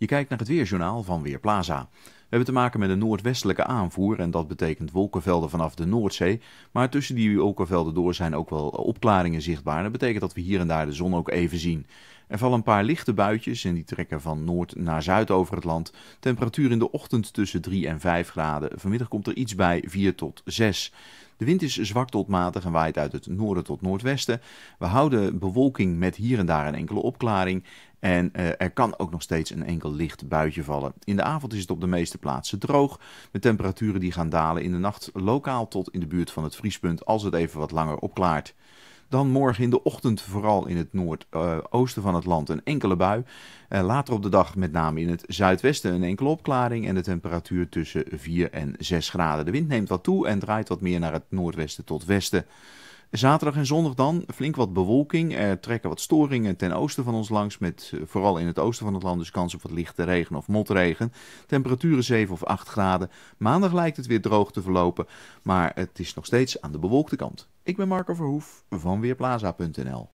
Je kijkt naar het weerjournaal van Weerplaza. We hebben te maken met een noordwestelijke aanvoer en dat betekent wolkenvelden vanaf de Noordzee. Maar tussen die wolkenvelden door zijn ook wel opklaringen zichtbaar. Dat betekent dat we hier en daar de zon ook even zien. Er vallen een paar lichte buitjes en die trekken van noord naar zuid over het land. Temperatuur in de ochtend tussen 3 en 5 graden. Vanmiddag komt er iets bij 4 tot 6. De wind is zwak tot matig en waait uit het noorden tot noordwesten. We houden bewolking met hier en daar een enkele opklaring. En eh, er kan ook nog steeds een enkel licht buitje vallen. In de avond is het op de meeste plaatsen droog, met temperaturen die gaan dalen in de nacht lokaal tot in de buurt van het vriespunt als het even wat langer opklaart. Dan morgen in de ochtend, vooral in het noordoosten van het land, een enkele bui. Eh, later op de dag, met name in het zuidwesten, een enkele opklaring. En de temperatuur tussen 4 en 6 graden. De wind neemt wat toe en draait wat meer naar het noordwesten tot westen. Zaterdag en zondag dan flink wat bewolking. Er trekken wat storingen ten oosten van ons langs. Met eh, vooral in het oosten van het land dus kans op wat lichte regen of motregen. Temperaturen 7 of 8 graden. Maandag lijkt het weer droog te verlopen. Maar het is nog steeds aan de bewolkte kant. Ik ben Marco Verhoef van Weerplaza.nl